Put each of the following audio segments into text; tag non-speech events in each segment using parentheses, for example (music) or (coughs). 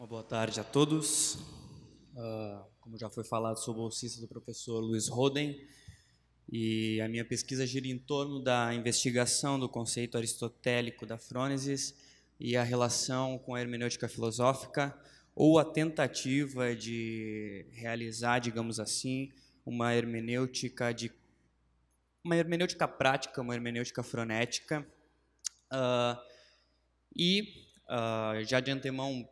Uma boa tarde a todos. Uh, como já foi falado, sou bolsista do professor Luiz Roden e a minha pesquisa gira em torno da investigação do conceito aristotélico da frônesis e a relação com a hermenêutica filosófica ou a tentativa de realizar, digamos assim, uma hermenêutica de uma hermenêutica prática, uma hermenêutica fronética. Uh, e uh, já de antemão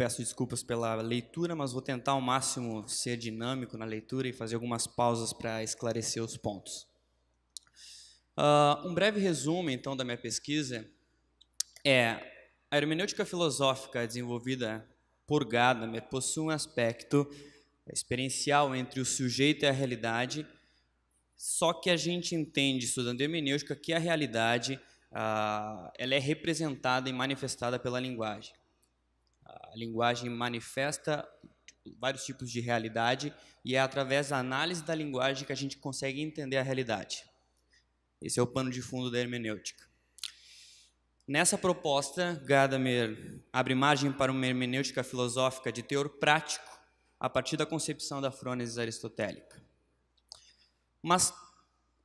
Peço desculpas pela leitura, mas vou tentar ao máximo ser dinâmico na leitura e fazer algumas pausas para esclarecer os pontos. Uh, um breve resumo, então, da minha pesquisa é a hermenêutica filosófica desenvolvida por Gadamer possui um aspecto experiencial entre o sujeito e a realidade, só que a gente entende, estudando hermenêutica, que a realidade uh, ela é representada e manifestada pela linguagem a linguagem manifesta vários tipos de realidade e é através da análise da linguagem que a gente consegue entender a realidade. Esse é o pano de fundo da hermenêutica. Nessa proposta, Gadamer abre margem para uma hermenêutica filosófica de teor prático a partir da concepção da frônesis aristotélica. Mas,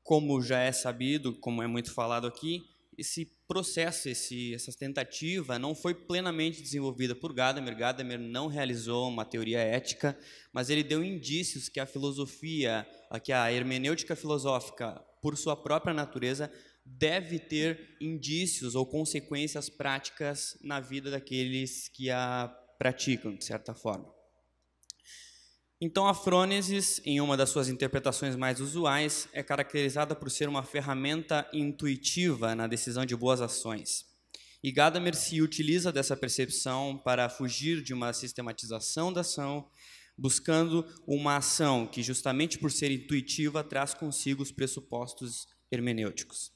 como já é sabido, como é muito falado aqui, esse processo, esse, essa tentativa não foi plenamente desenvolvida por Gadamer. Gadamer não realizou uma teoria ética, mas ele deu indícios que a filosofia, que a hermenêutica filosófica, por sua própria natureza, deve ter indícios ou consequências práticas na vida daqueles que a praticam, de certa forma. Então, a frônesis, em uma das suas interpretações mais usuais, é caracterizada por ser uma ferramenta intuitiva na decisão de boas ações. E Gadamer se utiliza dessa percepção para fugir de uma sistematização da ação, buscando uma ação que, justamente por ser intuitiva, traz consigo os pressupostos hermenêuticos.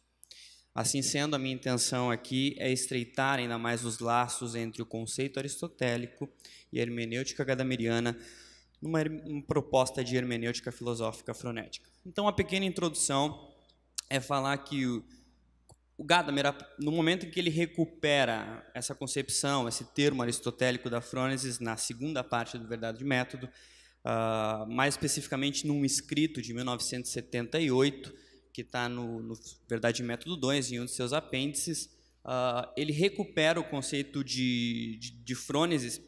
Assim sendo, a minha intenção aqui é estreitar ainda mais os laços entre o conceito aristotélico e a hermenêutica gadameriana numa proposta de hermenêutica filosófica frenética. Então, a pequena introdução é falar que o, o Gadamer, no momento em que ele recupera essa concepção, esse termo aristotélico da frônesis na segunda parte do Verdade e Método, uh, mais especificamente num escrito de 1978, que está no, no, Verdade e Método 2, em um de seus apêndices, uh, ele recupera o conceito de, de, de frônesis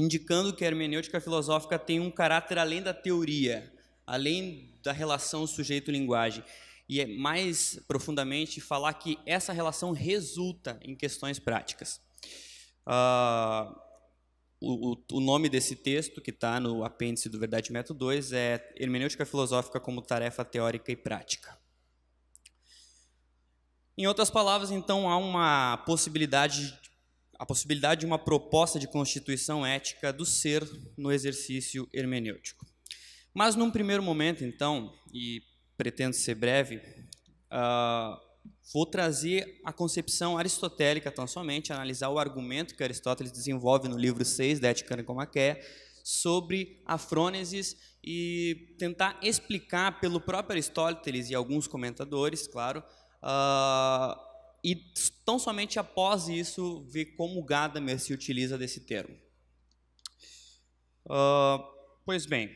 indicando que a hermenêutica filosófica tem um caráter além da teoria, além da relação sujeito-linguagem. E é mais profundamente falar que essa relação resulta em questões práticas. Uh, o, o, nome desse texto, que está no apêndice do Verdade Método 2, é Hermenêutica Filosófica como Tarefa Teórica e Prática. Em outras palavras, então, há uma possibilidade a possibilidade de uma proposta de constituição ética do ser no exercício hermenêutico. Mas, num primeiro momento, então, e pretendo ser breve, uh, vou trazer a concepção aristotélica tão somente, analisar o argumento que Aristóteles desenvolve no livro 6 da Ética Nicomaqueia sobre a frônesis e tentar explicar pelo próprio Aristóteles e alguns comentadores, claro, uh, e tão somente após isso ver como Gadamer se utiliza desse termo. Uh, pois bem,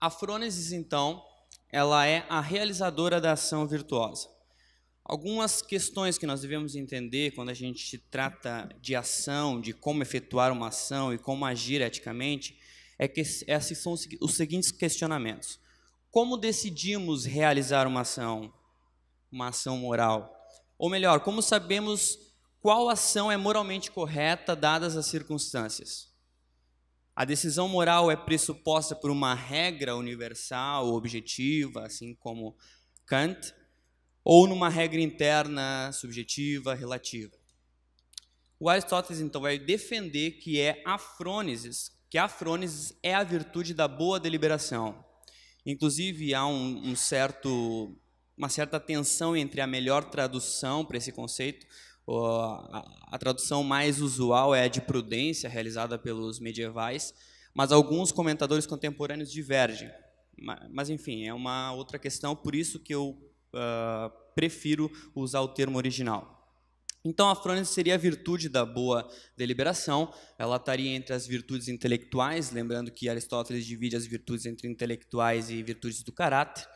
a Frônesis então, ela é a realizadora da ação virtuosa. Algumas questões que nós devemos entender quando a gente trata de ação, de como efetuar uma ação e como agir eticamente, é que esses são os seguintes questionamentos. Como decidimos realizar uma ação? uma ação moral? Ou melhor, como sabemos qual ação é moralmente correta dadas as circunstâncias? A decisão moral é pressuposta por uma regra universal, objetiva, assim como Kant, ou numa regra interna, subjetiva, relativa. O Aristóteles então vai defender que é afrônesis, que afrônesis é a virtude da boa deliberação. Inclusive há um, um certo uma certa tensão entre a melhor tradução para esse conceito. A tradução mais usual é a de prudência, realizada pelos medievais, mas alguns comentadores contemporâneos divergem. Mas, enfim, é uma outra questão, por isso que eu uh, prefiro usar o termo original. Então, a frônese seria a virtude da boa deliberação, ela estaria entre as virtudes intelectuais, lembrando que Aristóteles divide as virtudes entre intelectuais e virtudes do caráter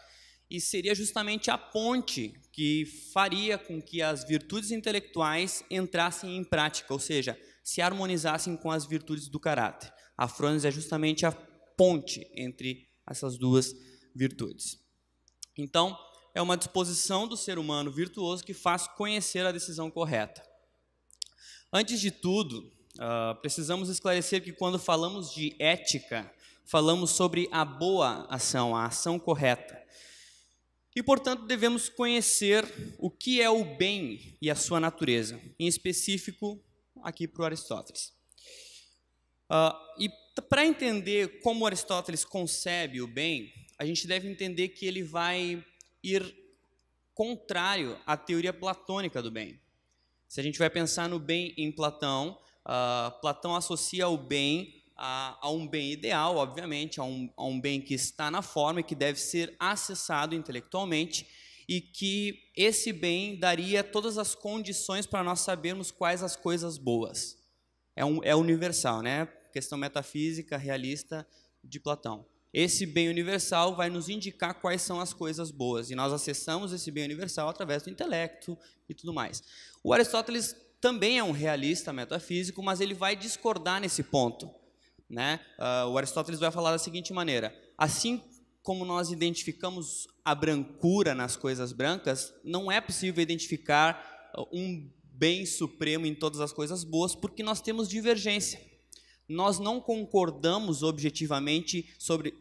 e seria justamente a ponte que faria com que as virtudes intelectuais entrassem em prática, ou seja, se harmonizassem com as virtudes do caráter. A frones é justamente a ponte entre essas duas virtudes. Então, é uma disposição do ser humano virtuoso que faz conhecer a decisão correta. Antes de tudo, uh, precisamos esclarecer que quando falamos de ética, falamos sobre a boa ação, a ação correta. E, portanto, devemos conhecer o que é o bem e a sua natureza, em específico aqui para o Aristóteles. Uh, e para entender como Aristóteles concebe o bem, a gente deve entender que ele vai ir contrário à teoria platônica do bem. Se a gente vai pensar no bem em Platão, uh, Platão associa o bem a, a um bem ideal, obviamente, a um, a um bem que está na forma e que deve ser acessado intelectualmente, e que esse bem daria todas as condições para nós sabermos quais as coisas boas. É, um, é universal, né? Questão metafísica, realista de Platão. Esse bem universal vai nos indicar quais são as coisas boas, e nós acessamos esse bem universal através do intelecto e tudo mais. O Aristóteles também é um realista metafísico, mas ele vai discordar nesse ponto. Né? Uh, o Aristóteles vai falar da seguinte maneira: assim como nós identificamos a brancura nas coisas brancas, não é possível identificar ah, um bem supremo em todas as coisas boas, porque nós temos divergência. Nós não concordamos objetivamente sobre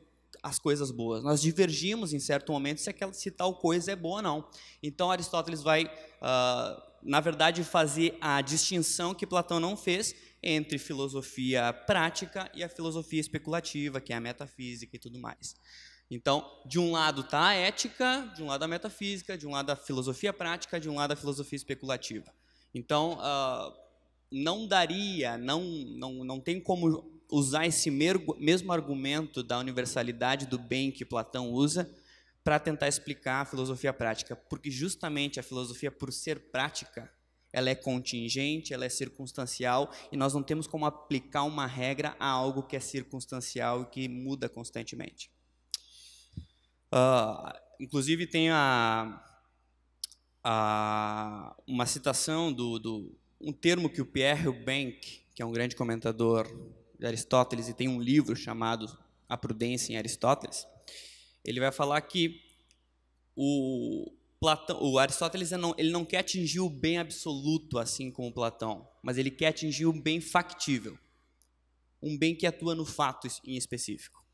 as coisas boas. Nós divergimos em certo momento se, aquela, se tal coisa é boa ou não. Então Aristóteles vai uh, na verdade, fazer a distinção que Platão não fez entre filosofia prática e a filosofia especulativa, que é a metafísica e tudo mais. Então, de um lado está a ética, de um lado a metafísica, de um lado a filosofia prática, de um lado a filosofia especulativa. Então, uh, não daria, não, não, não tem como usar esse mesmo argumento da universalidade do bem que Platão usa para tentar explicar a filosofia prática, porque justamente a filosofia, por ser prática, ela é contingente, ela é circunstancial e nós não temos como aplicar uma regra a algo que é circunstancial e que muda constantemente. Uh, inclusive tem a, a, uma citação do, do, um termo que o Pierre Bank que é um grande comentador de Aristóteles e tem um livro chamado A Prudência em Aristóteles, ele vai falar que o Platão, o Aristóteles não, ele não quer atingir o bem absoluto assim como Platão, mas ele quer atingir um bem factível, um bem que atua no fato em específico.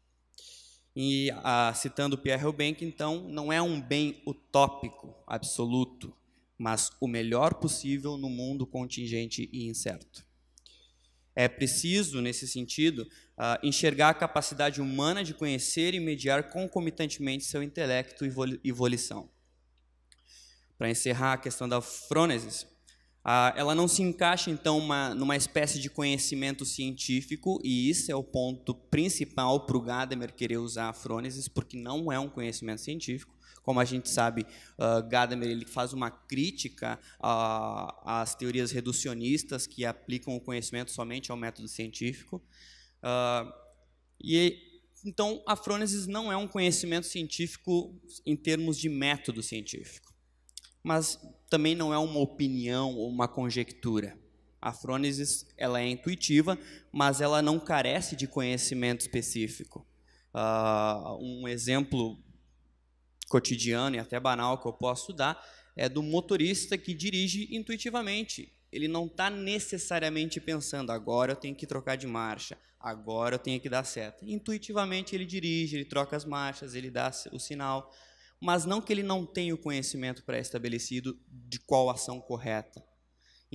E a, ah, citando Pierre Houbenck, então, não é um bem utópico absoluto, mas o melhor possível no mundo contingente e incerto. É preciso, nesse sentido, ah, enxergar a capacidade humana de conhecer e mediar concomitantemente seu intelecto e volição. Para encerrar a questão da frônesis, ah, ela não se encaixa, então, uma, numa espécie de conhecimento científico, e isso é o ponto principal para o Gadamer querer usar a frônesis, porque não é um conhecimento científico. Como a gente sabe, uh, Gadamer ele faz uma crítica uh, às teorias reducionistas que aplicam o conhecimento somente ao método científico. Uh, e então, a frônesis não é um conhecimento científico em termos de método científico, mas também não é uma opinião ou uma conjectura. A frônesis ela é intuitiva, mas ela não carece de conhecimento específico. Uh, um exemplo cotidiano e até banal que eu posso dar é do motorista que dirige intuitivamente. Ele não está necessariamente pensando, agora eu tenho que trocar de marcha, agora eu tenho que dar seta. Intuitivamente ele dirige, ele troca as marchas, ele dá o sinal, mas não que ele não tenha o conhecimento pré-estabelecido de qual ação correta.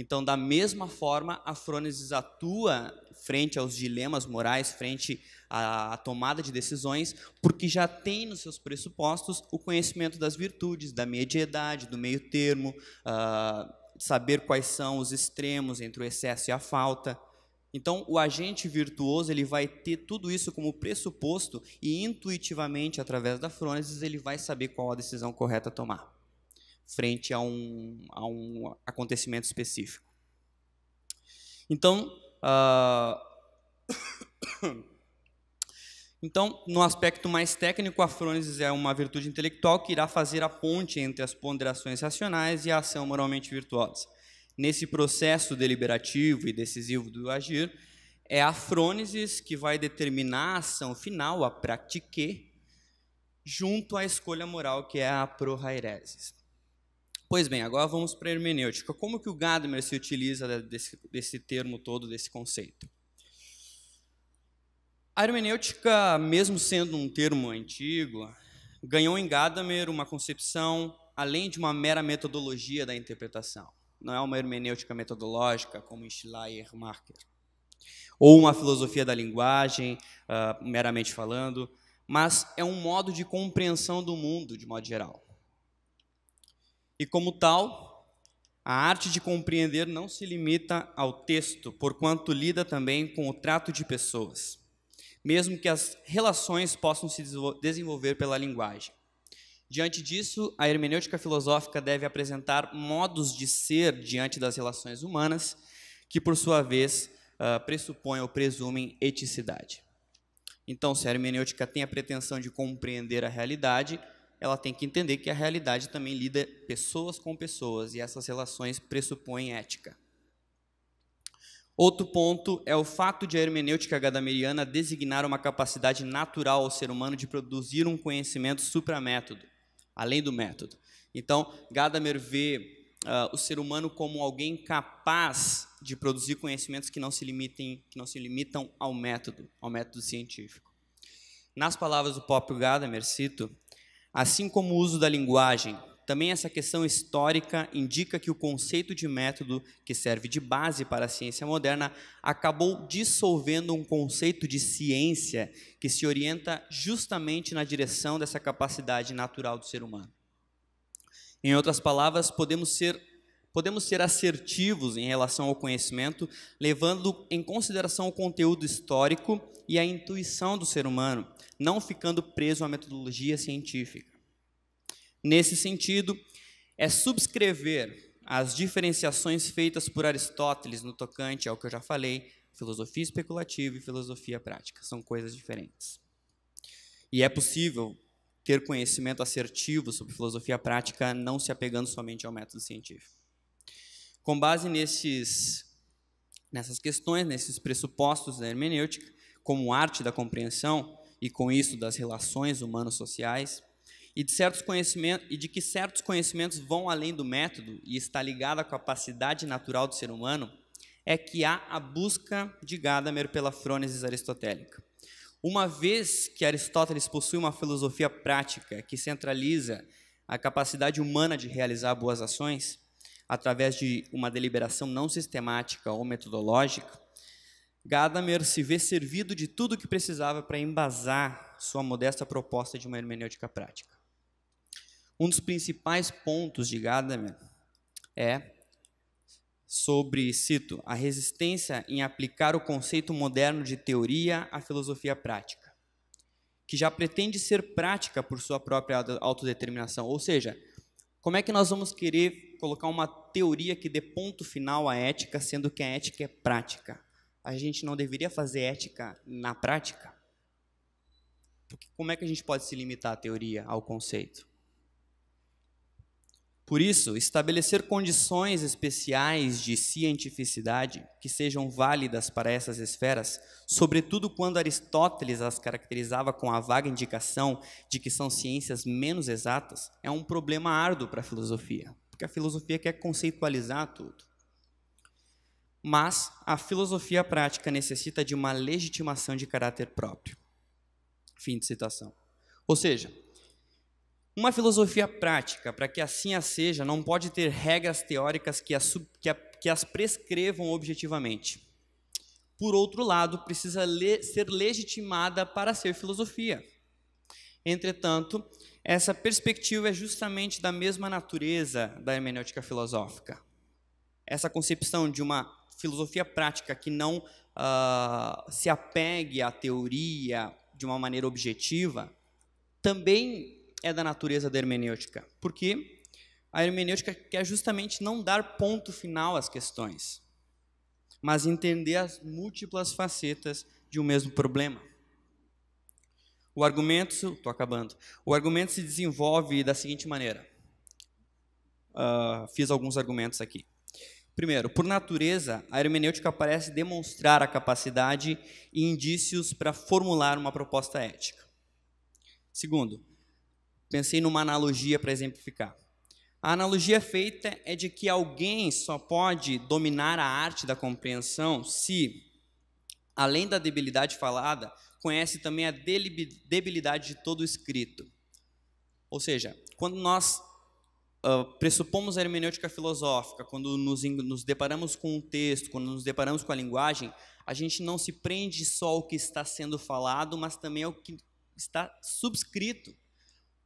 Então, da mesma forma, a Afrônesis atua frente aos dilemas morais, frente à, à tomada de decisões, porque já tem nos seus pressupostos o conhecimento das virtudes, da mediedade, do meio termo, uh, saber quais são os extremos entre o excesso e a falta. Então, o agente virtuoso ele vai ter tudo isso como pressuposto e intuitivamente, através da frônesis, ele vai saber qual a decisão correta a tomar frente a um, a um acontecimento específico. Então, uh... (coughs) então, no aspecto mais técnico, a frônesis é uma virtude intelectual que irá fazer a ponte entre as ponderações racionais e a ação moralmente virtuosa. Nesse processo deliberativo e decisivo do agir, é a frônesis que vai determinar a ação final, a pratique, junto à escolha moral, que é a prohairesis. Pois bem, agora vamos para a hermenêutica. Como que o Gadamer se utiliza desse, desse termo todo, desse conceito? A hermenêutica, mesmo sendo um termo antigo, ganhou em Gadamer uma concepção além de uma mera metodologia da interpretação. Não é uma hermenêutica metodológica como em Marker, ou uma filosofia da linguagem, uh, meramente falando, mas é um modo de compreensão do mundo, de modo geral. E como tal, a arte de compreender não se limita ao texto, porquanto lida também com o trato de pessoas, mesmo que as relações possam se desenvolver pela linguagem. Diante disso, a hermenêutica filosófica deve apresentar modos de ser diante das relações humanas, que por sua vez ah, pressupõem ou presumem eticidade. Então, se a hermenêutica tem a pretensão de compreender a realidade, ela tem que entender que a realidade também lida pessoas com pessoas e essas relações pressupõem ética. Outro ponto é o fato de a hermenêutica gadameriana designar uma capacidade natural ao ser humano de produzir um conhecimento supramétodo, além do método. Então, Gadamer vê uh, o ser humano como alguém capaz de produzir conhecimentos que não se limitem, que não se limitam ao método, ao método científico. Nas palavras do próprio Gadamer, cito: Assim como o uso da linguagem, também essa questão histórica indica que o conceito de método, que serve de base para a ciência moderna, acabou dissolvendo um conceito de ciência que se orienta justamente na direção dessa capacidade natural do ser humano. Em outras palavras, podemos ser Podemos ser assertivos em relação ao conhecimento, levando em consideração o conteúdo histórico e a intuição do ser humano, não ficando preso à metodologia científica. Nesse sentido, é subscrever as diferenciações feitas por Aristóteles no tocante ao que eu já falei, filosofia especulativa e filosofia prática, são coisas diferentes. E é possível ter conhecimento assertivo sobre filosofia prática não se apegando somente ao método científico. Com base nesses, nessas questões, nesses pressupostos da hermenêutica, como arte da compreensão e com isso das relações humanos sociais e de certos conhecimentos e de que certos conhecimentos vão além do método e está ligado à capacidade natural do ser humano, é que há a busca de Gadamer pela frônesis aristotélica. Uma vez que Aristóteles possui uma filosofia prática que centraliza a capacidade humana de realizar boas ações, através de uma deliberação não sistemática ou metodológica, Gadamer se vê servido de tudo o que precisava para embasar sua modesta proposta de uma hermenêutica prática. Um dos principais pontos de Gadamer é sobre, cito, a resistência em aplicar o conceito moderno de teoria à filosofia prática, que já pretende ser prática por sua própria autodeterminação. Ou seja, como é que nós vamos querer colocar uma teoria que dê ponto final à ética, sendo que a ética é prática. A gente não deveria fazer ética na prática? Porque como é que a gente pode se limitar à teoria, ao conceito? Por isso, estabelecer condições especiais de cientificidade que sejam válidas para essas esferas, sobretudo quando Aristóteles as caracterizava com a vaga indicação de que são ciências menos exatas, é um problema árduo para a filosofia porque a filosofia quer conceitualizar tudo. Mas a filosofia prática necessita de uma legitimação de caráter próprio. Fim de citação. Ou seja, uma filosofia prática, para que assim a seja, não pode ter regras teóricas que as, que, a, que as prescrevam objetivamente. Por outro lado, precisa le, ser legitimada para ser filosofia. Entretanto, essa perspectiva é justamente da mesma natureza da hermenêutica filosófica. Essa concepção de uma filosofia prática que não uh, se apegue à teoria de uma maneira objetiva também é da natureza da hermenêutica, porque a hermenêutica quer justamente não dar ponto final às questões, mas entender as múltiplas facetas de um mesmo problema. O argumento, estou acabando. O argumento se desenvolve da seguinte maneira. Uh, fiz alguns argumentos aqui. Primeiro, por natureza, a hermenêutica parece demonstrar a capacidade e indícios para formular uma proposta ética. Segundo, pensei numa analogia para exemplificar. A analogia feita é de que alguém só pode dominar a arte da compreensão se, além da debilidade falada, conhece também a debilidade de todo escrito. Ou seja, quando nós Uh, pressupomos a hermenêutica filosófica, quando nos, nos deparamos com o um texto, quando nos deparamos com a linguagem, a gente não se prende só ao que está sendo falado, mas também ao que está subscrito.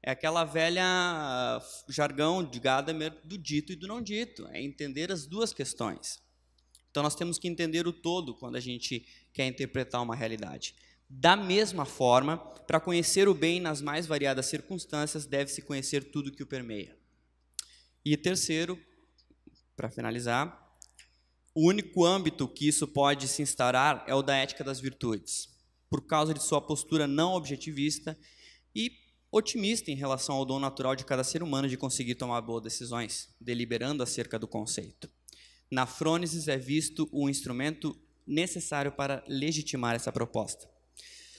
É aquela velha ah, jargão de Gadamer do dito e do não dito, é entender as duas questões. Então nós temos que entender o todo quando a gente quer interpretar uma realidade. Da mesma forma, para conhecer o bem nas mais variadas circunstâncias, deve-se conhecer tudo que o permeia. E terceiro, para finalizar, o único âmbito que isso pode se instaurar é o da ética das virtudes, por causa de sua postura não objetivista e otimista em relação ao dom natural de cada ser humano de conseguir tomar boas decisões, deliberando acerca do conceito. Na Frônesis é visto o instrumento necessário para legitimar essa proposta.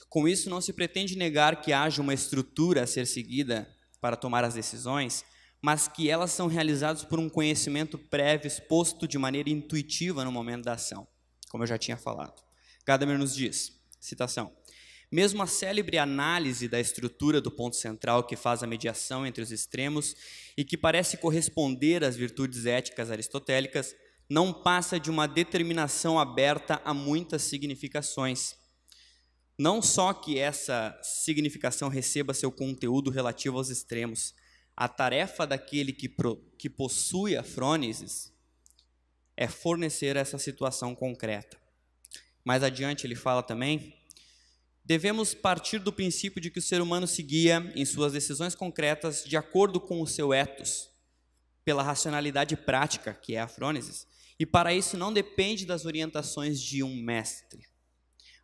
Com isso, não se pretende negar que haja uma estrutura a ser seguida para tomar as decisões, mas que elas são realizadas por um conhecimento prévio exposto de maneira intuitiva no momento da ação, como eu já tinha falado. Gadamer nos diz, citação, mesmo a célebre análise da estrutura do ponto central que faz a mediação entre os extremos e que parece corresponder às virtudes éticas aristotélicas, não passa de uma determinação aberta a muitas significações não só que essa significação receba seu conteúdo relativo aos extremos, a tarefa daquele que, pro, que possui a frônesis é fornecer essa situação concreta. Mais adiante ele fala também devemos partir do princípio de que o ser humano se guia em suas decisões concretas de acordo com o seu ethos, pela racionalidade prática, que é a frônesis, e para isso não depende das orientações de um mestre.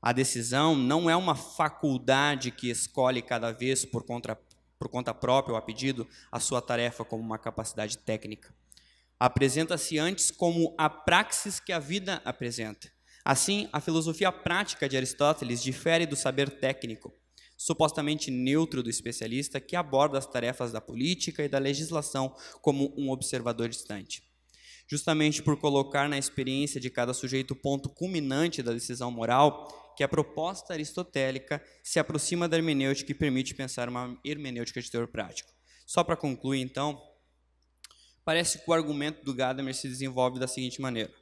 A decisão não é uma faculdade que escolhe cada vez por conta, por conta própria ou a pedido a sua tarefa como uma capacidade técnica. Apresenta-se antes como a praxis que a vida apresenta. Assim, a filosofia prática de Aristóteles difere do saber técnico, supostamente neutro do especialista, que aborda as tarefas da política e da legislação como um observador distante justamente por colocar na experiência de cada sujeito o ponto culminante da decisão moral, que a proposta aristotélica se aproxima da hermenêutica e permite pensar uma hermenêutica de teor prático. Só para concluir, então, parece que o argumento do Gadamer se desenvolve da seguinte maneira.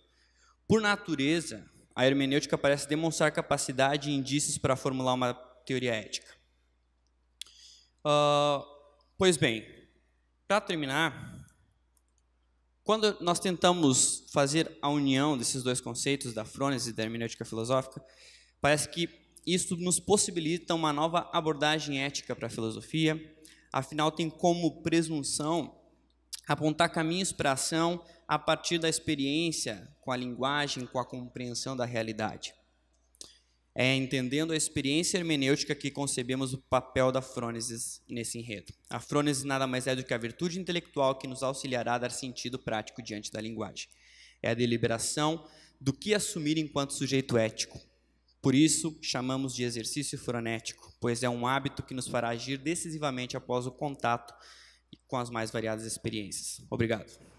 Por natureza, a hermenêutica parece demonstrar capacidade e indícios para formular uma teoria ética. Uh, pois bem, para terminar, quando nós tentamos fazer a união desses dois conceitos, da frônese e da hermenêutica filosófica, Parece que isso nos possibilita uma nova abordagem ética para a filosofia, afinal, tem como presunção apontar caminhos para a ação a partir da experiência com a linguagem, com a compreensão da realidade. É entendendo a experiência hermenêutica que concebemos o papel da frônesis nesse enredo. A frônesis nada mais é do que a virtude intelectual que nos auxiliará a dar sentido prático diante da linguagem. É a deliberação do que assumir enquanto sujeito ético, por isso, chamamos de exercício frenético, pois é um hábito que nos fará agir decisivamente após o contato com as mais variadas experiências. Obrigado.